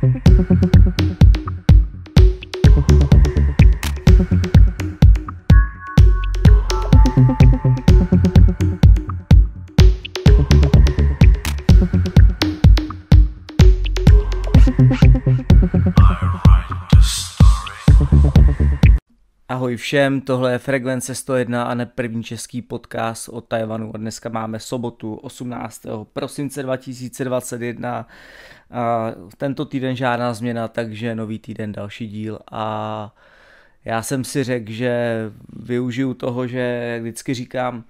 Thank you. všem, tohle je Frekvence 101 a ne první český podcast o Tajvanu. A dneska máme sobotu 18. prosince 2021. A tento týden žádná změna, takže nový týden další díl a já jsem si řekl, že využiju toho, že jak vždycky říkám,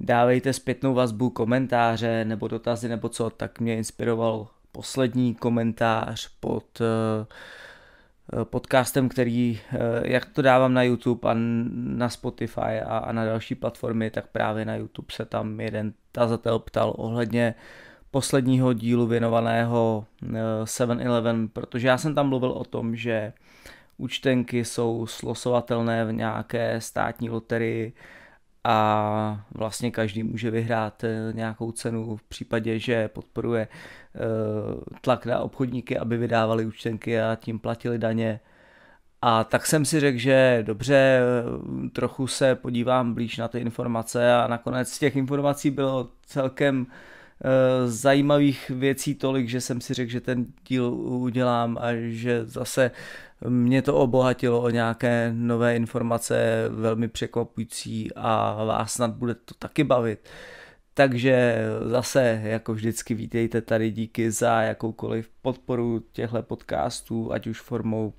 dávejte zpětnou vazbu, komentáře nebo dotazy nebo co, tak mě inspiroval poslední komentář pod uh, Eh, podcastem, který, eh, jak to dávám na YouTube a na Spotify a, a na další platformy, tak právě na YouTube se tam jeden tazatel ptal ohledně posledního dílu věnovaného 7-Eleven, eh, protože já jsem tam mluvil o tom, že účtenky jsou slosovatelné v nějaké státní loterii, a vlastně každý může vyhrát eh, nějakou cenu v případě, že podporuje eh, tlak na obchodníky, aby vydávali účtenky a tím platili daně. A tak jsem si řekl, že dobře, eh, trochu se podívám blíž na ty informace a nakonec těch informací bylo celkem Eh, zajímavých věcí tolik, že jsem si řekl, že ten díl udělám a že zase mě to obohatilo o nějaké nové informace, velmi překvapující a vás snad bude to taky bavit. Takže zase, jako vždycky, vítejte tady díky za jakoukoliv podporu těchto podcastů, ať už formou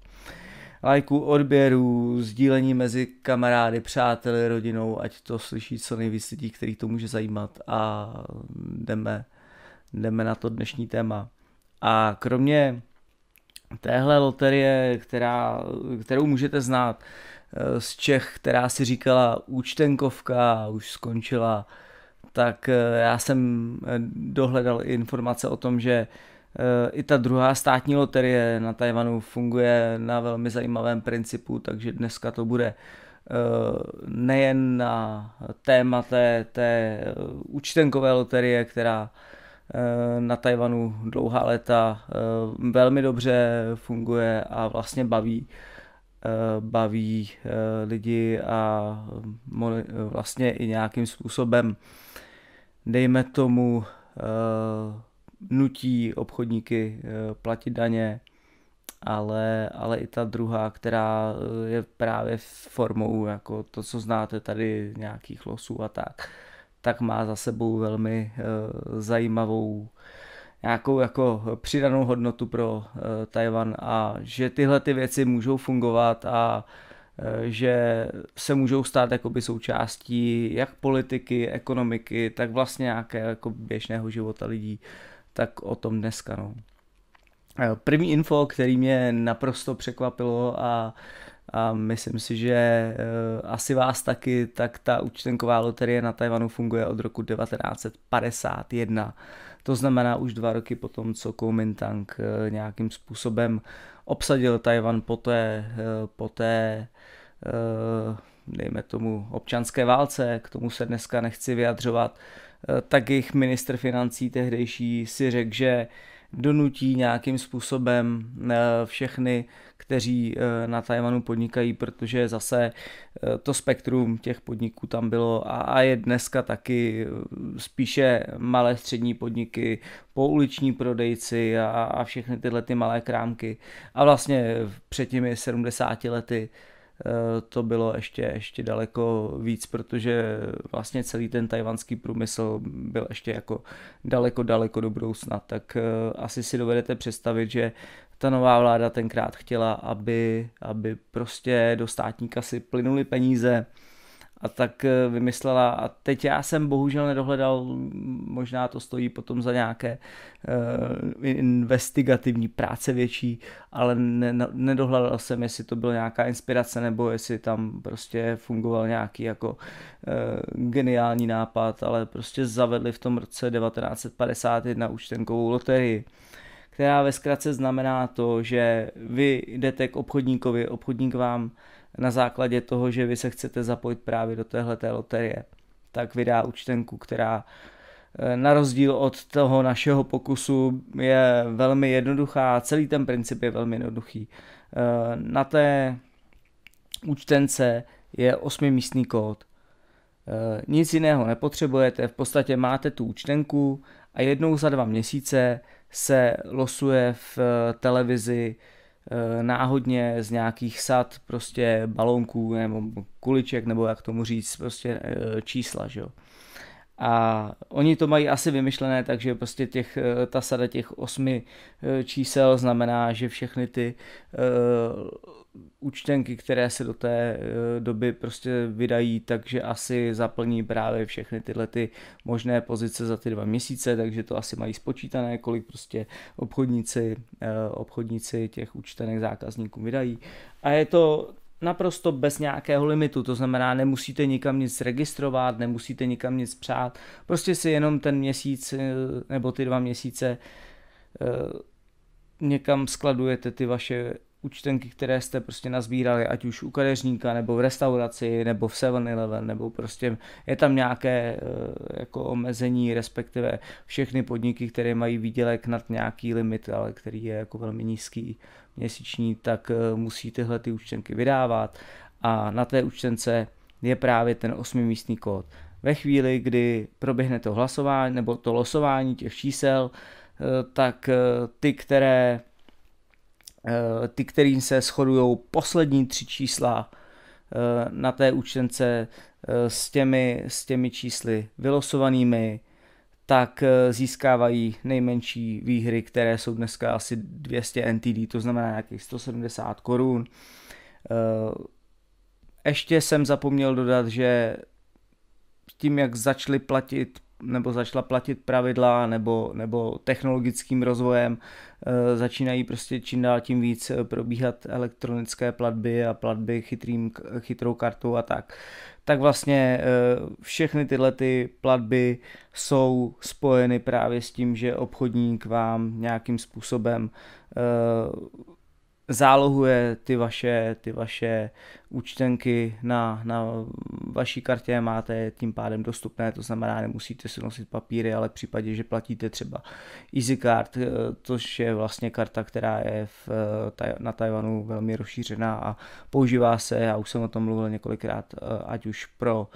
lajků, odběrů, sdílení mezi kamarády, přáteli, rodinou, ať to slyší co nejvíc lidí, který to může zajímat a jdeme, jdeme na to dnešní téma. A kromě téhle loterie, která, kterou můžete znát eh, z Čech, která si říkala účtenkovka, už skončila, tak eh, já jsem eh, dohledal informace o tom, že i ta druhá státní loterie na Tajvanu funguje na velmi zajímavém principu, takže dneska to bude eh, nejen na téma té, té eh, účtenkové loterie, která eh, na Tajvanu dlouhá léta velmi dobře funguje a vlastně baví baví lidi a vlastně i nějakým způsobem dejme tomu nutí obchodníky eh, platit daně, ale, ale i ta druhá, která eh, je právě formou, jako to, co znáte tady, nějakých losů a tak, tak má za sebou velmi eh, zajímavou nějakou jako přidanou hodnotu pro Tajvan a že tyhle ty věci můžou fungovat a že se můžou stát jakoby součástí jak politiky, ekonomiky, tak vlastně nějaké jako běžného života lidí. Uh, tak o tom dneska. No. Eh, první info, který mě naprosto překvapilo a, a myslím si, že eh, asi vás taky, tak ta účtenková loterie na Tajvanu funguje od roku 1951. To znamená už dva roky po tom, co Kuomintang eh, nějakým způsobem obsadil Tajvan po té, po té dejme tomu občanské válce, k tomu se dneska nechci vyjadřovat, Eh, tak jejich ministr financí tehdejší si řekl, že donutí nějakým způsobem eh, všechny, kteří eh, na Tajvanu podnikají, protože zase to spektrum těch podniků tam bylo a je dneska taky spíše malé střední podniky, pouliční prodejci a všechny tyhle ty malé krámky. A vlastně před těmi 70 lety Eh, to bylo ještě, ještě daleko víc, protože vlastně celý ten tajvanský průmysl byl ještě jako daleko, daleko do budoucna. Tak eh, asi si dovedete představit, že ta nová vláda tenkrát chtěla, aby, aby prostě do státní kasy plynuly peníze, a tak eh, vymyslela a teď já jsem bohužel nedohledal, možná to stojí potom za nějaké uh, investigativní práce větší, ale ne, nedohledal jsem, jestli to byla nějaká inspirace nebo jestli tam prostě fungoval nějaký jako uh, geniální nápad, ale prostě zavedli v tom roce 1951 účtenkovou loterii která ve zkratce znamená to, že vy jdete k obchodníkovi, obchodník vám uh, na základě toho, že vy se chcete zapojit právě do téhle loterie, tak vydá účtenku, která eh, na rozdíl od toho našeho pokusu je velmi jednoduchá, celý ten princip je velmi jednoduchý. Eh, na té účtence je osmimístný kód. Eh, nic jiného nepotřebujete, v podstatě máte tu účtenku a jednou za dva měsíce se losuje v televizi Eh, náhodně z nějakých sad prostě balónků nebo kuliček, nebo jak tomu říct, prostě eh, čísla, že jo. A oni to mají asi vymyšlené, takže prostě těch, eh, ta sada těch osmi eh, čísel znamená, že všechny ty uh, účtenky, které se do té doby prostě vydají, takže asi zaplní právě všechny tyhle ty možné pozice za ty dva měsíce, takže to asi mají spočítané, kolik prostě obchodníci, obchodníci těch účtenek zákazníkům vydají. A je to naprosto bez nějakého limitu, to znamená nemusíte nikam nic registrovat, nemusíte nikam nic přát, prostě si jenom ten měsíc eh, nebo ty dva měsíce eh, někam skladujete ty vaše účtenky, které jste prostě nazbírali, ať už u kadeřníka, nebo v restauraci, nebo v 7-Eleven, nebo prostě je tam nějaké eh, jako omezení, respektive všechny podniky, které mají výdělek nad nějaký limit, ale který je jako velmi nízký měsíční, tak eh, musí tyhle ty účtenky vydávat a na té účtence je právě ten osmimístný kód. Ve chvíli, kdy proběhne to hlasování nebo to losování těch čísel, eh, tak ty, které Eh, ty, kterým se shodují poslední tři čísla eh, na té účtence eh, s těmi, s těmi čísly vylosovanými, tak získávají nejmenší výhry, které jsou dneska asi 200 NTD, to znamená nějakých 170 korun. Ještě jsem zapomněl dodat, že tím, jak začaly platit nebo začala platit pravidla nebo, nebo technologickým rozvojem e, začínají prostě čím dál tím víc eh, probíhat elektronické platby a platby chytrým, chytrou kartou a tak. Tak vlastně e, všechny tyhle ty platby jsou spojeny právě s tím, že obchodník vám nějakým způsobem e, zálohuje ty vaše, ty vaše účtenky na, na vaší kartě, máte je tím pádem dostupné, to znamená, nemusíte si nosit papíry, ale v případě, že platíte třeba EasyCard, eh, což je vlastně karta, která je v, eh, na Tajvanu velmi rozšířená a používá se, já už jsem o tom mluvil několikrát, eh, ať už pro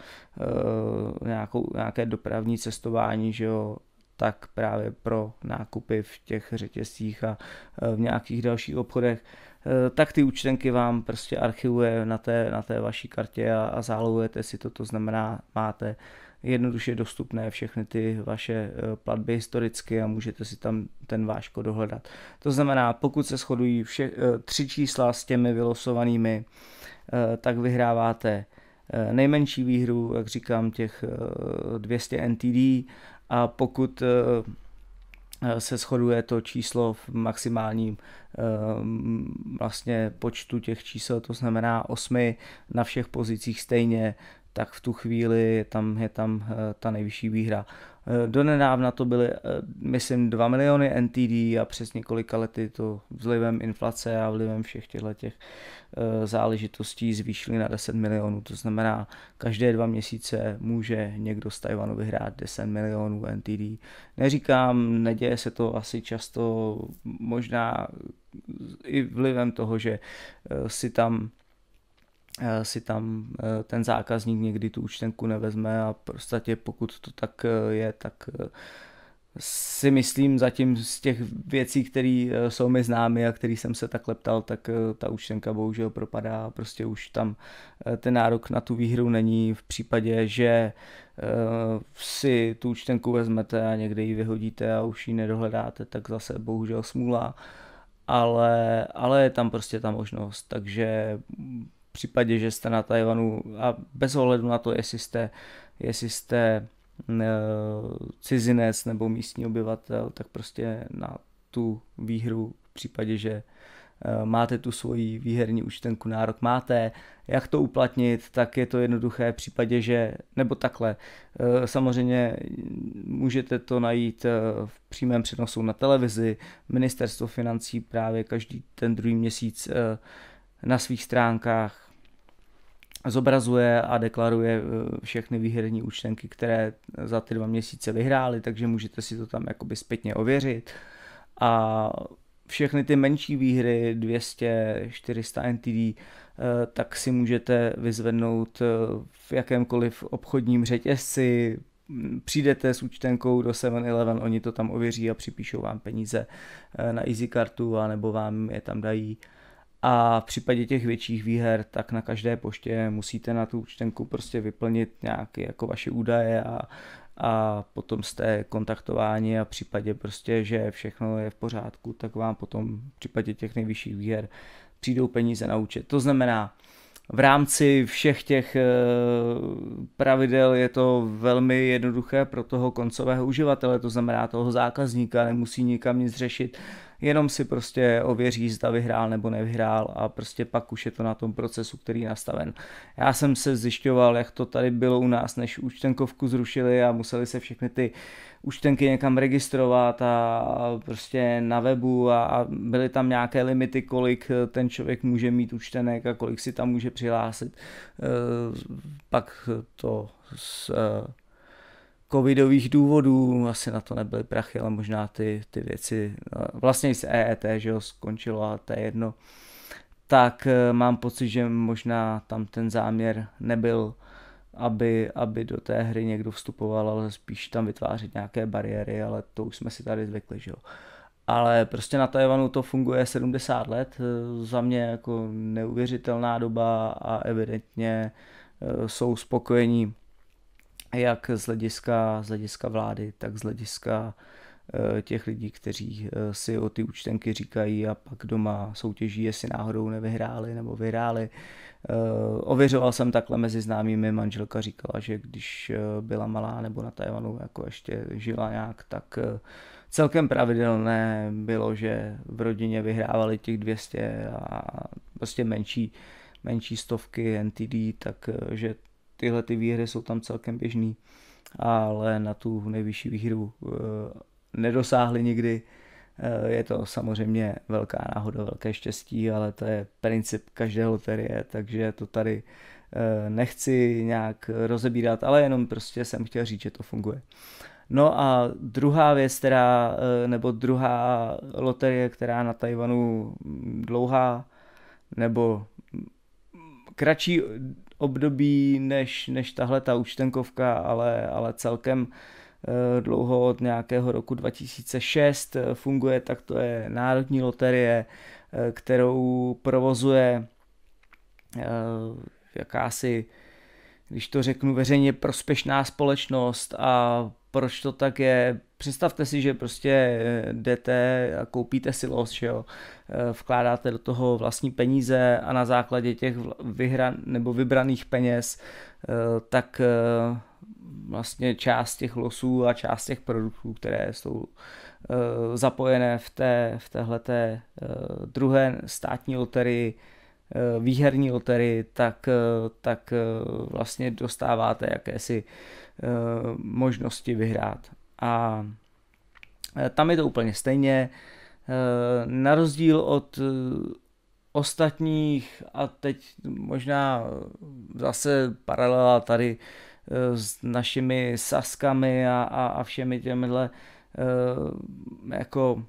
nějakou, nějaké dopravní cestování, že jo, tak právě pro nákupy v těch řetězcích a e, v nějakých dalších obchodech, e, tak ty účtenky vám prostě archivuje na té, na té vaší kartě a, a zálohujete si to, to znamená, máte jednoduše dostupné všechny ty vaše e, platby historicky a můžete si tam ten váš kód dohledat. To znamená, pokud se shodují vše, tři čísla s těmi vylosovanými, tak vyhráváte nejmenší výhru, jak říkám, těch 200 NTD a pokud eh, eh, se shoduje to číslo v maximálním eh, vlastně počtu těch čísel, to znamená 8 na všech pozicích stejně, tak v tu chvíli tam je tam ta nejvyšší výhra. Eh, donedávna to byly, eh, myslím, 2 miliony NTD a přes několika lety to vlivem inflace a vlivem všech těchto těch eh, záležitostí zvýšili na 10 milionů. To znamená, každé dva měsíce může někdo z Tajvanu vyhrát 10 milionů NTD. Neříkám, neděje se to asi často, možná i vlivem toho, že si tam Eh, si tam eh, ten zákazník někdy tu účtenku nevezme a prostě pokud to tak eh, je, tak si myslím zatím z těch věcí, které jsou mi známy a který jsem se takhle ptal, tak ta účtenka bohužel propadá. Prostě už tam ten nárok na tu výhru není v případě, že si tu účtenku vezmete a někde ji vyhodíte a už ji nedohledáte, tak zase bohužel smůla. Ale, ale je tam prostě ta možnost, takže případě, že jste na Tajvanu a bez ohledu na to, jestli jste, jestli jste eh, cizinec nebo místní obyvatel, tak prostě na tu výhru v případě, že eh, máte tu svoji výherní účtenku nárok máte, jak to uplatnit, tak je to jednoduché v případě, že, nebo takhle, eh, samozřejmě můžete to najít v přímém přenosu na televizi, ministerstvo financí právě každý ten druhý měsíc na svých stránkách zobrazuje a deklaruje eh, všechny výherní účtenky, které za ty dva měsíce vyhrály, takže můžete si to tam jakoby zpětně ověřit. A všechny ty menší výhry 200, 400 NTD, tak si můžete vyzvednout eh, v jakémkoliv obchodním řetězci, přijdete s účtenkou do 7-Eleven, oni to tam ověří a připíšou vám peníze eh, na EasyCartu a nebo vám je tam dají. A v případě těch větších výher, tak na každé poště musíte na tu účtenku prostě vyplnit nějaké jako vaše údaje a, a potom jste kontaktováni a v případě prostě, že všechno je v pořádku, tak vám potom v případě těch nejvyšších výher přijdou peníze na účet. To znamená, v rámci všech těch eh, pravidel je to velmi jednoduché pro toho koncového uživatele, to znamená toho zákazníka, nemusí nikam nic řešit, jenom si prostě ověří, zda vyhrál nebo nevyhrál a prostě pak už je to na tom procesu, který je nastaven. Já jsem se zjišťoval, jak to tady bylo u nás, než účtenkovku zrušili a museli se všechny ty účtenky někam registrovat a prostě na webu a, byly tam nějaké limity, kolik eh, ten člověk může mít účtenek a kolik si tam může přihlásit. Eh, pak to s, eh, covidových důvodů, asi na to nebyly prachy, ale možná ty, ty věci, eh, vlastně i s EET, že jo, skončilo a to je jedno, tak eh, mám pocit, že možná tam ten záměr nebyl, aby, aby do té hry někdo vstupoval, ale spíš tam vytvářet nějaké bariéry, ale to už jsme si tady zvykli, že jo. Ale prostě na Tajvanu to funguje 70 let, eh, za mě jako neuvěřitelná doba a evidentně jsou spokojení jak z hlediska, z hlediska vlády, tak z hlediska eh, těch lidí, kteří eh, si o ty účtenky říkají a pak doma soutěží, jestli náhodou nevyhráli nebo vyhráli. Eh, ověřoval jsem takhle mezi známými, manželka říkala, že když byla malá nebo na Tajvanu jako ještě žila nějak, tak celkem pravidelné bylo, že v rodině vyhrávali těch 200 a prostě menší, menší stovky NTD, takže tyhle ty výhry jsou tam celkem běžný, ale na tu nejvyšší výhru eh, nedosáhli nikdy. Eh, je to samozřejmě velká náhoda, velké štěstí, ale to je princip každé loterie, takže to tady eh, nechci nějak rozebírat, ale jenom prostě jsem chtěl říct, že to funguje. No a druhá věc, která, nebo druhá loterie, která na Tajvanu dlouhá, nebo kratší období než, než tahle ta účtenkovka, ale, ale celkem eh, dlouho od nějakého roku 2006 eh, funguje, tak to je Národní loterie, eh, kterou provozuje jakási, když to řeknu veřejně, prospešná společnost a proč to tak je, Představte si, že prostě eh, jdete a koupíte si los, že jo? Eh, vkládáte do toho vlastní peníze a na základě těch vyhran nebo vybraných peněz, eh, tak vlastně část těch losů a část těch produktů, které jsou zapojené v, té, v téhleté druhé státní loterii, výherní loterii, tak, tak vlastně dostáváte jakési možnosti vyhrát. A eh, tam je to úplně stejně. Eh, na rozdíl od eh, ostatních, a teď možná zase paralela tady s našimi saskami a, a, a všemi těmihle jako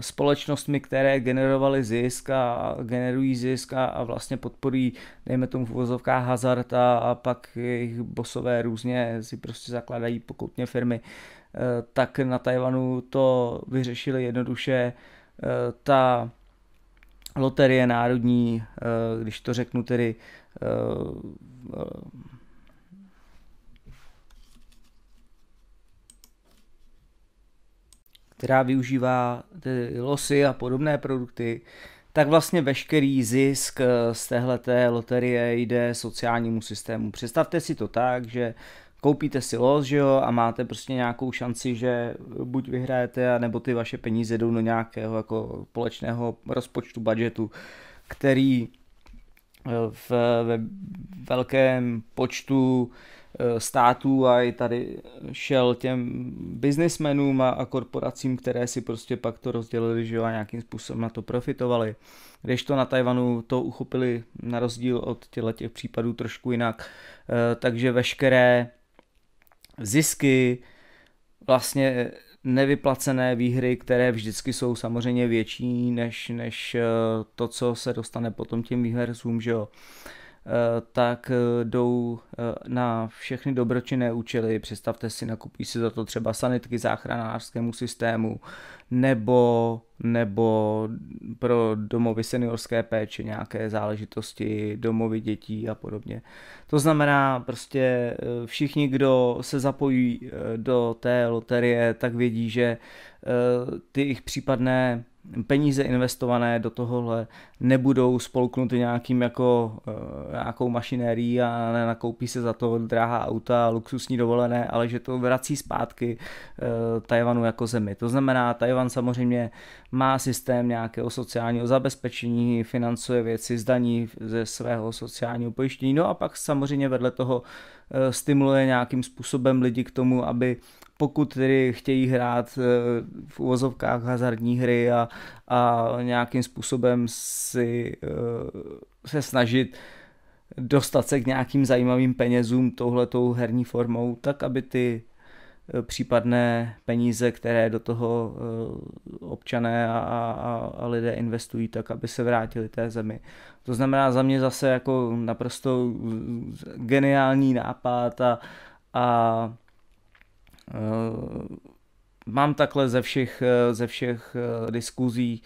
společnostmi, které generovaly zisk a generují zisk a, vlastně podporují, dejme tomu v uvozovkách hazard a, a pak jejich bosové různě si prostě zakládají pokoutně firmy. Uh, Eh, tak na Tajvanu to vyřešili jednoduše eh, ta loterie národní, eh, když to řeknu tedy která využívá tedy losy a podobné produkty, tak vlastně veškerý zisk z téhleté loterie jde sociálnímu systému. Představte si to tak, že koupíte si los, že jo, a máte prostě nějakou šanci, že buď vyhrajete, nebo ty vaše peníze jdou do nějakého jako společného rozpočtu, budgetu, který eh, v, ve velkém počtu eh, států a i tady šel těm biznismenům a, a korporacím, které si prostě pak to rozdělili že jo, a nějakým způsobem na to profitovali. Když to na Tajvanu to uchopili na rozdíl od těchto těch případů trošku jinak, eh, takže veškeré zisky, vlastně nevyplacené výhry, které vždycky jsou samozřejmě větší než, než eh, to, co se dostane potom těm výhercům, že jo. Eh, tak eh, jdou eh, na všechny dobročinné účely. Představte si, nakupí si za to třeba sanitky záchranářskému systému nebo, nebo pro domovy seniorské péče nějaké záležitosti, domovy dětí a podobně. To znamená prostě všichni, kdo se zapojí do té loterie, tak vědí, že ty jejich případné peníze investované do tohohle nebudou spolknuty nějakým jako eh, nějakou mašinérií a nenakoupí se za to drahá auta, luxusní dovolené, ale že to vrací zpátky eh, Tajvanu jako zemi. To znamená, Tajvan samozřejmě má systém nějakého sociálního zabezpečení, financuje věci, zdaní ze svého sociálního pojištění, no a pak samozřejmě vedle toho Eh, stimuluje nějakým způsobem lidi k tomu, aby pokud tedy chtějí hrát eh, v uvozovkách hazardní hry a, a nějakým způsobem si eh, se snažit dostat se k nějakým zajímavým penězům touhletou herní formou, tak aby ty případné peníze, které do toho eh, občané a, a, a lidé investují, tak aby se vrátili té zemi. To znamená za mě zase jako naprosto geniální nápad a, a eh, mám takhle ze všech, eh, ze všech diskuzí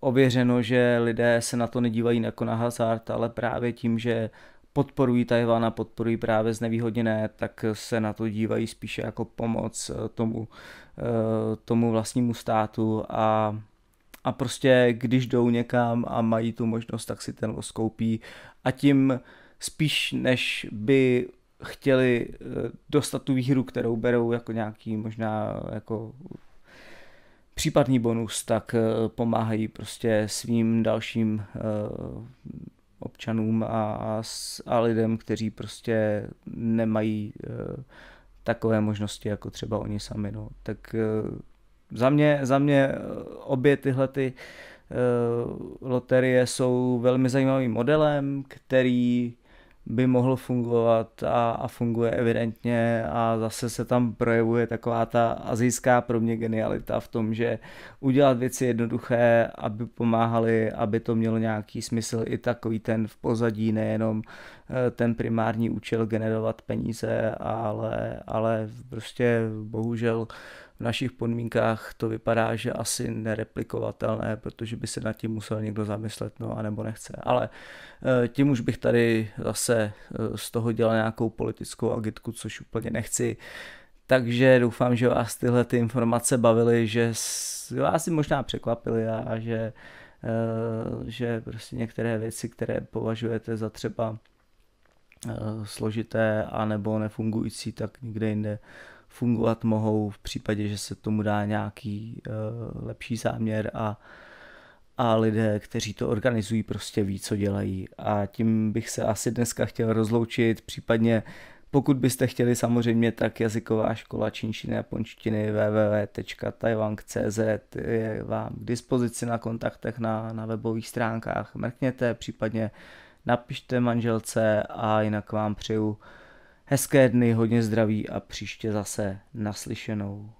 ověřeno, že lidé se na to nedívají jako na hazard, ale právě tím, že podporují Tajván a podporují právě znevýhodněné, tak se na to dívají spíše jako pomoc eh, tomu, eh, tomu vlastnímu státu a a prostě když jdou někam a mají tu možnost, tak si ten los koupí a tím spíš než by chtěli eh, dostat tu výhru, kterou berou jako nějaký možná jako případný bonus, tak pomáhají prostě svým dalším občanům a, a, a lidem, kteří prostě nemají uh, takové možnosti jako třeba oni sami. No. Tak uh, za mě, za mě eh, obě tyhle ty uh, loterie jsou velmi zajímavým modelem, který by mohl fungovat a, a funguje evidentně a zase se tam projevuje taková ta azijská pro mě genialita v tom, že udělat věci jednoduché, aby pomáhali, aby to mělo nějaký smysl i takový ten v pozadí, nejenom eh, ten primární účel generovat peníze, ale, ale prostě bohužel uh, v našich podmínkách to vypadá, že asi nereplikovatelné, protože by se nad tím musel někdo zamyslet, no a nebo nechce. Ale eh, tím už bych tady zase eh, z toho dělal nějakou politickou agitku, což úplně nechci. Takže doufám, že vás tyhle ty informace bavily, že vás si možná překvapily a že, eh, že prostě některé věci, které považujete za třeba složité a nebo nefungující, tak někde jinde fungovat mohou v případě, že se tomu dá nějaký uh, lepší záměr a, a lidé, kteří to organizují, prostě ví, co dělají. A tím bych se asi dneska chtěl rozloučit, případně pokud byste chtěli samozřejmě, tak jazyková škola čínštiny a japonštiny www.tajwang.cz je vám k dispozici na kontaktech na, na webových stránkách. Mrkněte, případně napište manželce a jinak vám přeju hezké dny, hodně zdraví a příště zase naslyšenou.